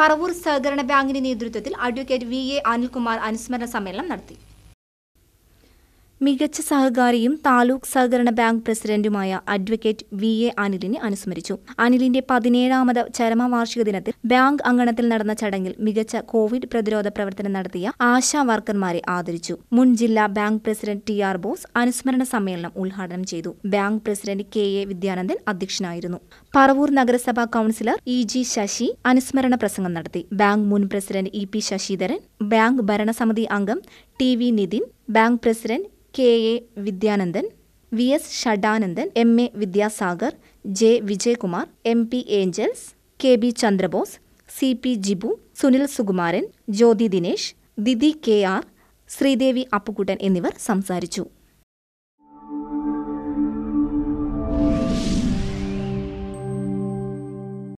പറവൂർ സഹകരണ ബാങ്കിന്റെ നേതൃത്വത്തിൽ അഡ്വക്കേറ്റ് വി എ അനിൽകുമാർ അനുസ്മരണ സമ്മേളനം നടത്തി മികച്ച സഹകാരിയും താലൂക്ക് സഹകരണ ബാങ്ക് പ്രസിഡന്റുമായ അഡ്വക്കേറ്റ് വി എ അനിലിനെ അനുസ്മരിച്ചു അനിലിന്റെ പതിനേഴാമത് ചരമവാർഷിക ദിനത്തിൽ ബാങ്ക് അങ്കണത്തിൽ നടന്ന ചടങ്ങിൽ മികച്ച കോവിഡ് പ്രതിരോധ പ്രവർത്തനം നടത്തിയ ആശാ വർക്കർമാരെ ആദരിച്ചു മുൻ ജില്ലാ bank president T R Bose അനുസ്മരണ സമ്മേളനം ഉദ്ഘാടനം ചെയ്തു bank president K A Vidyanandan അധ്യക്ഷനായിരുന്നു പറവൂർ നഗരസഭാ കൌൺസിലർ ഇ ജി ശശി അനുസ്മരണ പ്രസംഗം നടത്തി ബാങ്ക് മുൻ president E P Sasidharan bank ഭരണസമിതി അംഗം T V Nithin bank president K A Vidyanandan V S Shadanandan M A Vidyasagar J Vijayakumar M P Angels K B Chandrabose C P Jibu Sunil Sukumaran Jyothi Dinesh Didi K R Sreedevi Appukuttan എന്നിവർ സംസാരിച്ചു